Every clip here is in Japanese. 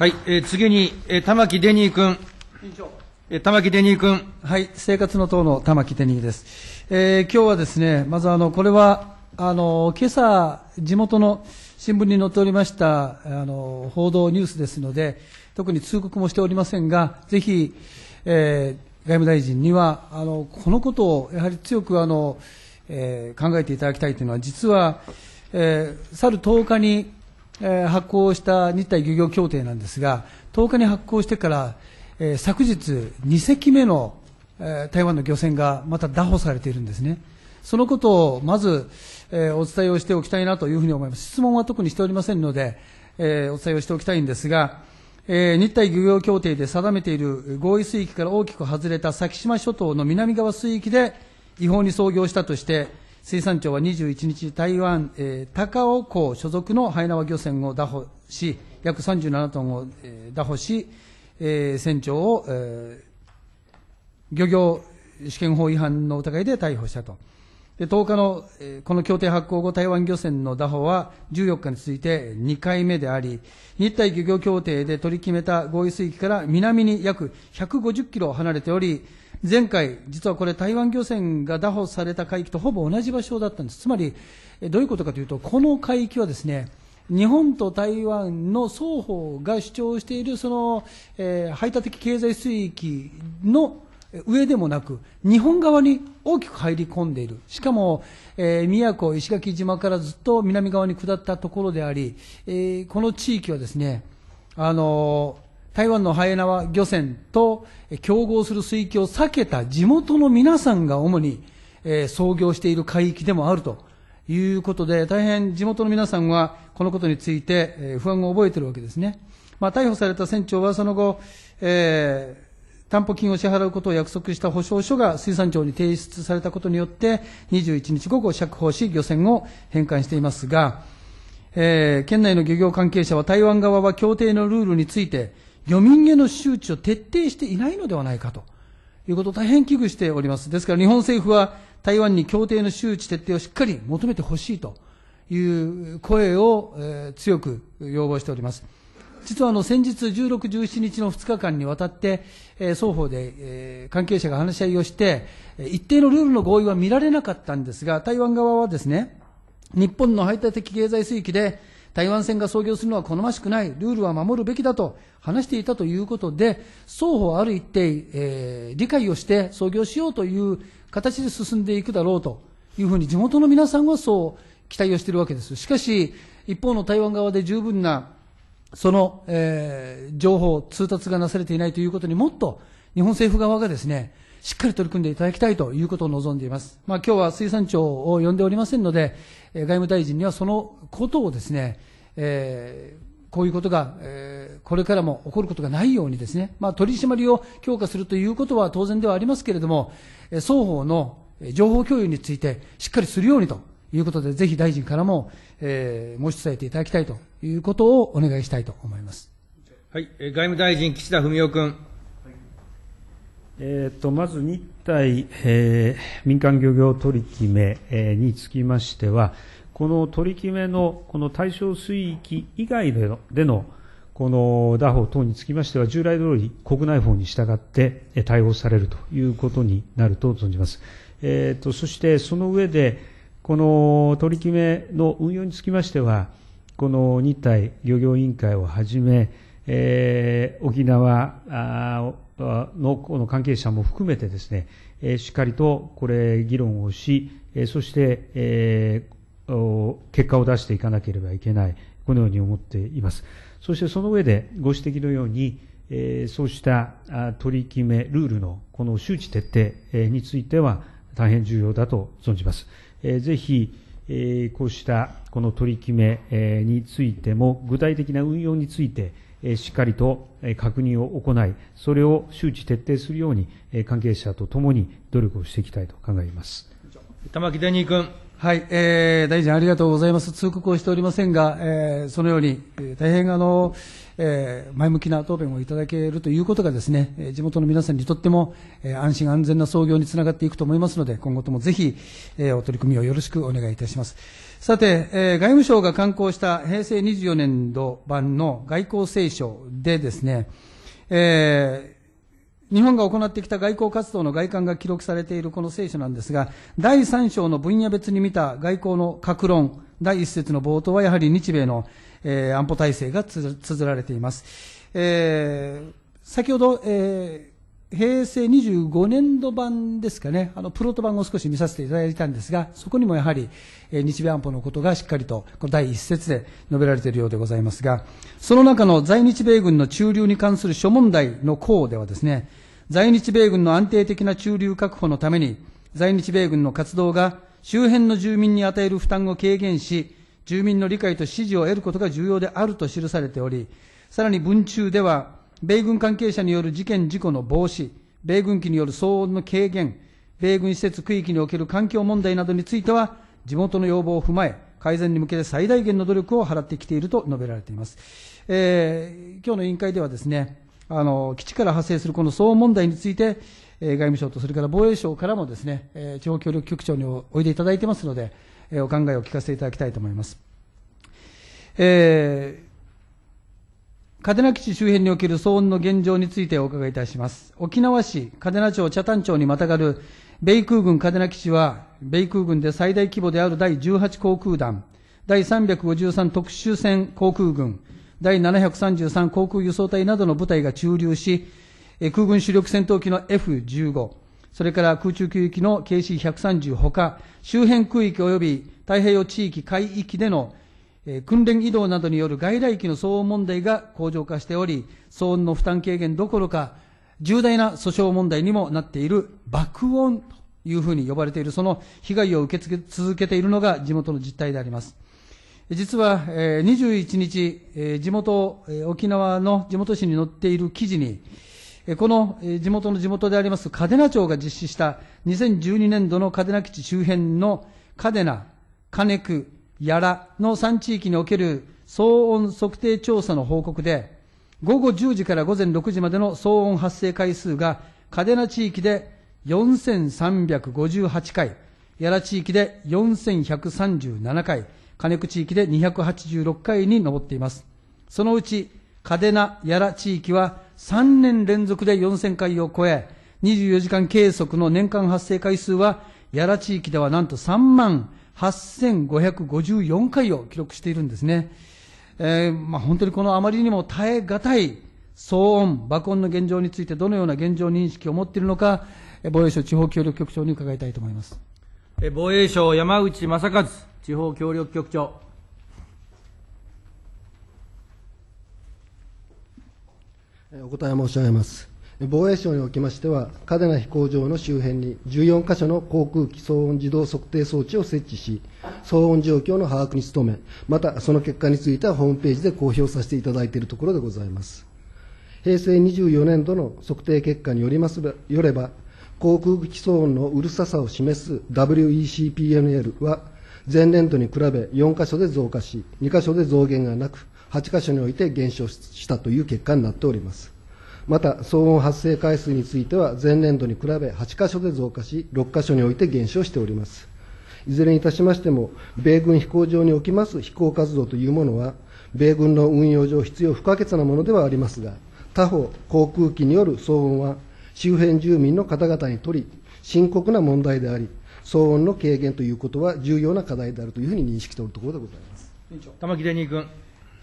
はい、えー、次に、えー、玉木デニー君。委員長。えー、玉木デニー君。はい、生活の党の玉木デニーです。えー、今日はですね、まずあの、これは、あの、今朝、地元の新聞に載っておりました、あの、報道ニュースですので、特に通告もしておりませんが、ぜひ、えー、外務大臣には、あの、このことをやはり強く、あの、えー、考えていただきたいというのは、実は、えー、去る10日に、えー、発行した日体漁業協定なんですが、10日に発行してから、えー、昨日、2隻目の、えー、台湾の漁船がまた拿捕されているんですね。そのことをまず、えー、お伝えをしておきたいなというふうに思います。質問は特にしておりませんので、えー、お伝えをしておきたいんですが、えー、日体漁業協定で定めている合意水域から大きく外れた先島諸島の南側水域で違法に操業したとして、水産庁は21日、台湾、えー、高尾港所属のハイナワ漁船を拿捕し、約37トンを、えー、拿捕し、えー、船長を、えー、漁業試験法違反の疑いで逮捕したと。で10日の、えー、この協定発行後、台湾漁船の拿捕は14日に続いて2回目であり、日台漁業協定で取り決めた合意水域から南に約150キロ離れており、前回、実はこれ、台湾漁船が拿捕された海域とほぼ同じ場所だったんです、つまりどういうことかというと、この海域はですね、日本と台湾の双方が主張しているその、えー、排他的経済水域の上でもなく、日本側に大きく入り込んでいる、しかも、えー、宮古、石垣島からずっと南側に下ったところであり、えー、この地域はですね、あのー台湾のハエナワ漁船と競合する水域を避けた地元の皆さんが主に、えー、操業している海域でもあるということで、大変地元の皆さんはこのことについて、えー、不安を覚えているわけですね。まあ、逮捕された船長はその後、えー担保金を支払うことを約束した保証書が水産庁に提出されたことによって、21日午後釈放し、漁船を返還していますが、えー、県内の漁業関係者は台湾側は協定のルールについて、漁民への周知を徹底していないのではないかということを大変危惧しております。ですから日本政府は台湾に協定の周知徹底をしっかり求めてほしいという声を、強く要望しております。実はあの先日16、17日の2日間にわたって、双方で、関係者が話し合いをして、一定のルールの合意は見られなかったんですが、台湾側はですね、日本の排他的経済水域で、台湾戦が創業するのは好ましくない、ルールは守るべきだと話していたということで、双方ある一定、えー、理解をして創業しようという形で進んでいくだろうというふうに地元の皆さんはそう期待をしているわけです。しかし、一方の台湾側で十分なその、えー、情報、通達がなされていないということにもっと日本政府側がですね、しっかり取り組んでいただきたいということを望んでいます。まあ、今日は水産庁を呼んでおりませんので、外務大臣にはそのことをですね、えーこういうことが、えー、これからも起こることがないようにですね、まあ、取り締まりを強化するということは当然ではありますけれども、双方の情報共有についてしっかりするようにということで、ぜひ大臣からも、えー、申し伝えていただきたいということをお願いしたいと思います。はい、外務大臣、岸田文雄君。えー、とまず日体、えー、民間漁業取り決め、えにつきましては、この取り決めのこの対象水域以外でのでのこの打法等につきましては、従来通り国内法に従って対応されるということになると存じます。えーと、そして、その上で、この取り決めの運用につきましては、この日体漁業委員会をはじめ、えー、沖縄のこの関係者も含めてですね、しっかりとこれ、議論をし、そして、結果を出していかなければいけない、このように思っています。そしてその上で、ご指摘のように、そうした取り決め、ルールのこの周知徹底については、大変重要だと存じます。ぜひ、こうしたこの取り決めについても、具体的な運用について、しっかりと確認を行い、それを周知徹底するように、関係者とともに努力をしていきたいと考えます。玉城デニー君。はい、えー、大臣ありがとうございます。通告をしておりませんが、えー、そのように、えー、大変あの、えー、前向きな答弁をいただけるということがですね、え地元の皆さんにとっても、えー、安心安全な操業につながっていくと思いますので、今後ともぜひ、えー、お取り組みをよろしくお願いいたします。さて、えー、外務省が刊行した平成24年度版の外交青書でですね、えー、日本が行ってきた外交活動の外観が記録されているこの聖書なんですが、第3章の分野別に見た外交の格論、第一節の冒頭はやはり日米の、えー、安保体制がつづられています。えー、先ほど、えー、平成25年度版ですかね、あのプロト版を少し見させていただいたんですが、そこにもやはり、えー、日米安保のことがしっかりと、この第一節で述べられているようでございますが、その中の在日米軍の駐留に関する諸問題の項ではですね、在日米軍の安定的な駐留確保のために、在日米軍の活動が周辺の住民に与える負担を軽減し、住民の理解と支持を得ることが重要であると記されており、さらに文中では、米軍関係者による事件事故の防止、米軍機による騒音の軽減、米軍施設区域における環境問題などについては、地元の要望を踏まえ、改善に向けて最大限の努力を払ってきていると述べられています。えー、今日の委員会ではですね、あの、基地から派生するこの騒音問題について、外務省とそれから防衛省からもですね、地方協力局長においでいただいてますので、お考えを聞かせていただきたいと思います。えー、嘉手納基地周辺における騒音の現状についてお伺いいたします。沖縄市嘉手納町北谷町にまたがる米空軍嘉手納基地は、米空軍で最大規模である第18航空団、第353特殊戦航空軍、第733航空輸送隊などの部隊が駐留し、空軍主力戦闘機の F15、それから空中給油機の KC130 ほか、周辺空域及び太平洋地域海域での、訓練移動などによる外来機の騒音問題が向上化しており、騒音の負担軽減どころか、重大な訴訟問題にもなっている爆音というふうに呼ばれている、その被害を受け付け続けているのが地元の実態であります。実は、21日、地元、沖縄の地元紙に載っている記事に、この地元の地元であります嘉手納町が実施した2012年度の嘉手納基地周辺の嘉手納、金久、屋良の3地域における騒音測定調査の報告で、午後10時から午前6時までの騒音発生回数が嘉手納地域で4358回、屋良地域で4137回、金久地域で286回に上っています。そのうち、嘉手納、屋良地域は3年連続で4000回を超え、24時間計測の年間発生回数は、やら地域ではなんと3万8554回を記録しているんですね。えー、まあ、本当にこのあまりにも耐え難い騒音、爆音の現状についてどのような現状認識を持っているのか、防衛省地方協力局長に伺いたいと思います。防衛省山口正和地方協力局長。お答え申し上げます。防衛省におきましては、嘉手納飛行場の周辺に14箇所の航空機騒音自動測定装置を設置し、騒音状況の把握に努め、またその結果についてはホームページで公表させていただいているところでございます。平成24年度の測定結果によりますよれば、航空機騒音のうるささを示す WECPNL は、前年度に比べ4箇所で増加し、2箇所で増減がなく、8カ所において減少したという結果になっております。また、騒音発生回数については、前年度に比べ8カ所で増加し、6カ所において減少しております。いずれにいたしましても、米軍飛行場におきます飛行活動というものは、米軍の運用上必要不可欠なものではありますが、他方、航空機による騒音は、周辺住民の方々にとり、深刻な問題であり、騒音の軽減ということは重要な課題であるというふうに認識しておるところでございます。玉城デニー君。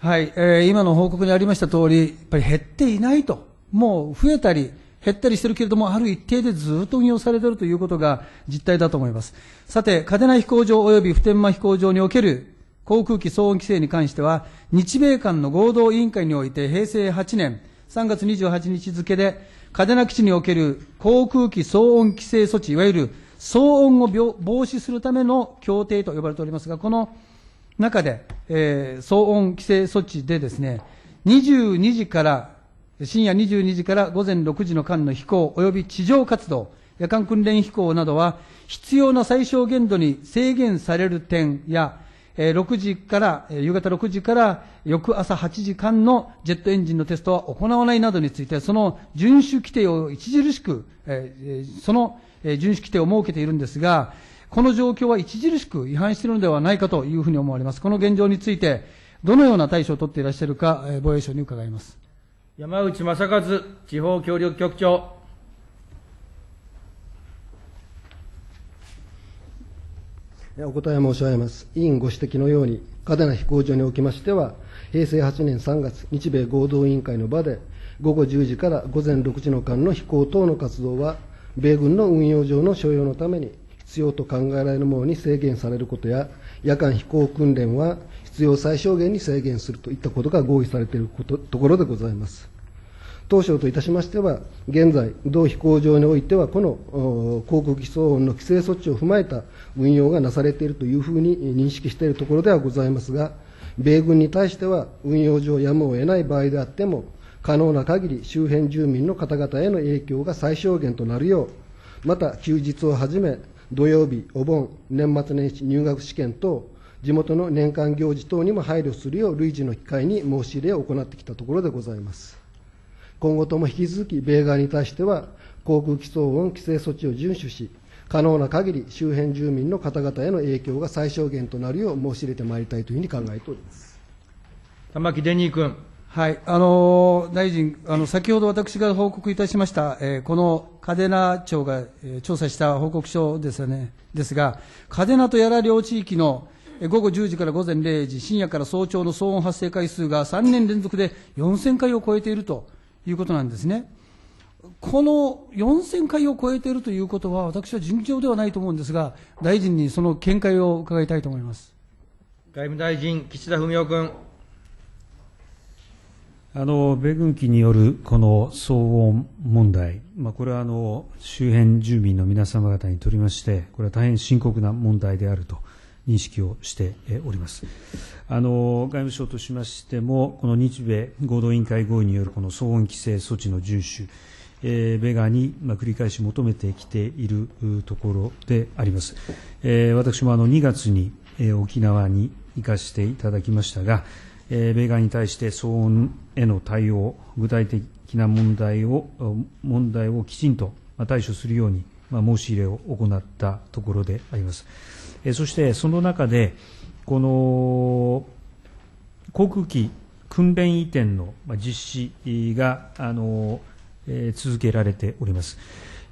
はい、えー、今の報告にありました通り、やっぱり減っていないと、もう増えたり、減ったりしてるけれども、ある一定でずっと運用されているということが実態だと思います。さて、嘉手納飛行場及び普天間飛行場における航空機騒音規制に関しては、日米間の合同委員会において平成8年3月28日付で、嘉手納基地における航空機騒音規制措置、いわゆる騒音を防止するための協定と呼ばれておりますが、この中で、えー、騒音規制措置でですね、22時から、深夜22時から午前6時の間の飛行及び地上活動、夜間訓練飛行などは必要な最小限度に制限される点や、6時から、夕方6時から翌朝8時間のジェットエンジンのテストは行わないなどについて、その遵守規定を著しく、その遵守規定を設けているんですが、この状況は著しく違反しているのではないかというふうに思われます。この現状について、どのような対処を取っていらっしゃるか、防衛省に伺います。山内正和地方協力局長。お答え申し上げます。委員ご指摘のように、嘉手納飛行場におきましては、平成8年3月、日米合同委員会の場で、午後10時から午前6時の間の飛行等の活動は、米軍の運用上の所要のために、必要と考えられるものに制限されることや夜間飛行訓練は必要最小限に制限するといったことが合意されていることところでございます当初といたしましては現在同飛行場においてはこの航空機騒音の規制措置を踏まえた運用がなされているというふうに認識しているところではございますが米軍に対しては運用上やむを得ない場合であっても可能な限り周辺住民の方々への影響が最小限となるようまた休日をはじめ土曜日、お盆、年末年始、入学試験等、地元の年間行事等にも配慮するよう、累次の機会に申し入れを行ってきたところでございます。今後とも引き続き、米側に対しては、航空機騒音規制措置を遵守し、可能な限り周辺住民の方々への影響が最小限となるよう申し入れてまいりたいというふうに考えております。玉木デニー君。はい、あの大臣あの、先ほど私が報告いたしました、えー、この嘉手納町が、えー、調査した報告書ですよねですが、嘉手納とやら両地域の午後10時から午前0時、深夜から早朝の騒音発生回数が3年連続で4000回を超えているということなんですね。この4000回を超えているということは、私は尋常ではないと思うんですが、大臣にその見解を伺いたいと思います外務大臣、岸田文雄君。米軍機によるこの騒音問題、これは周辺住民の皆様方にとりまして、これは大変深刻な問題であると認識をしております。外務省としましても、この日米合同委員会合意によるこの騒音規制措置の順守、米側に繰り返し求めてきているところであります。私も2月に沖縄に行かせていただきましたが、米側に対して騒音への対応、具体的な問題をきちんと対処するように申し入れを行ったところであります。そしてその中で、この航空機訓練移転の実施があの、え続けられております。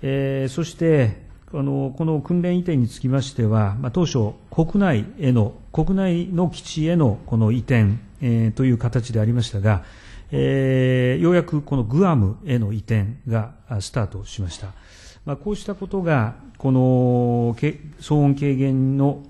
えそしてあの、この訓練移転につきましては、ま当初、国内への、国内の基地へのこの移転えー、という形でありましたが、えー、ようやくこのグアムへの移転がスタートしました。まあ、こうしたことが、この騒音軽減の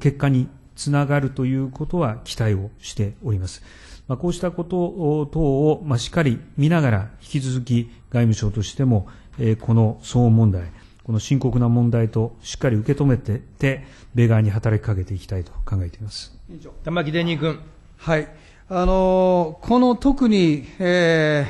結果につながるということは期待をしております。まあ、こうしたこと等を、まあ、しっかり見ながら、引き続き外務省としても、えー、この騒音問題、この深刻な問題としっかり受け止めてて、米側に働きかけていきたいと考えています。玉城デニー君。はい。あのこの特に、え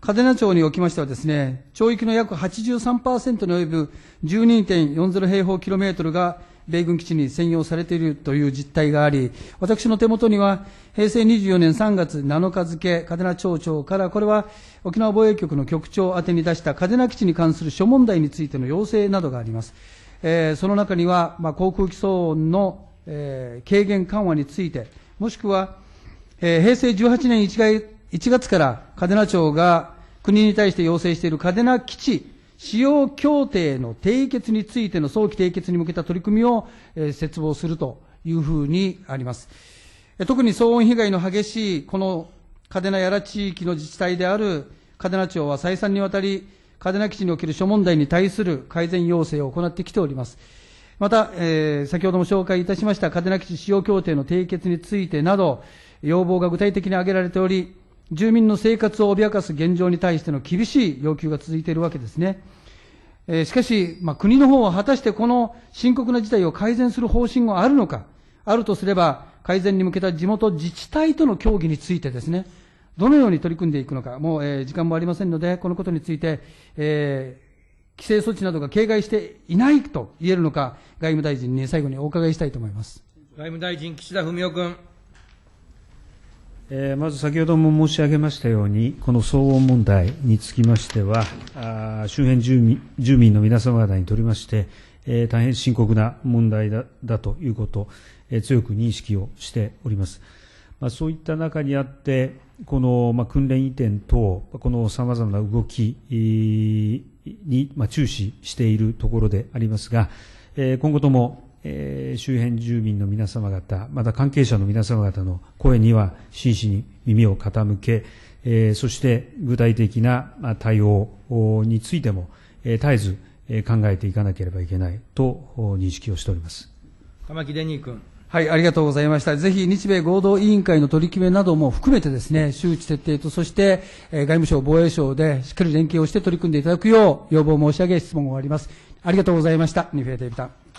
ー、嘉手納町におきましてはですね、町域の約83%に及ぶ12.40平方キロメートルが米軍基地に占用されているという実態があり、私の手元には平成24年3月7日付、嘉手納町長から、これは沖縄防衛局の局長宛に出した嘉手納基地に関する諸問題についての要請などがあります。えー、その中には、まあ、航空機騒音の、えー、軽減緩和について、もしくはえー、平成18年 1, 月から嘉手納庁が国に対して要請している嘉手納基地使用協定の締結についての早期締結に向けた取り組みを、えー、切望するというふうにあります。特に騒音被害の激しいこの嘉手納やら地域の自治体である嘉手納庁は再三にわたり嘉手納基地における諸問題に対する改善要請を行ってきております。また、えー、先ほども紹介いたしました嘉手納基地使用協定の締結についてなど、要望が具体的に挙げられており、住民の生活を脅かす現状に対しての厳しい要求が続いているわけですね。えー、しかし、まあ、国の方は果たしてこの深刻な事態を改善する方針があるのか、あるとすれば、改善に向けた地元自治体との協議についてですね、どのように取り組んでいくのか、もう、えー、時間もありませんので、このことについて、えー、規制措置などが警戒していないと言えるのか、外務大臣に最後にお伺いしたいと思います。外務大臣、岸田文雄君。まず先ほども申し上げましたように、この騒音問題につきましては、周辺住民の皆様方にとりまして、大変深刻な問題だということ、強く認識をしております。そういった中にあって、この訓練移転等、このさまざまな動きに注視しているところでありますが、今後ともえー、周辺住民の皆様方、また関係者の皆様方の声には真摯に耳を傾け、えー、そして具体的な対応についても、えー、絶えず、考えていかなければいけないと認識をしております。玉木デニー君。はい、ありがとうございました。ぜひ日米合同委員会の取り決めなども含めてですね、周知徹底と、そして、えー、外務省、防衛省でしっかり連携をして取り組んでいただくよう要望を申し上げ質問を終わります。ありがとうございました。ニフェーデビタ。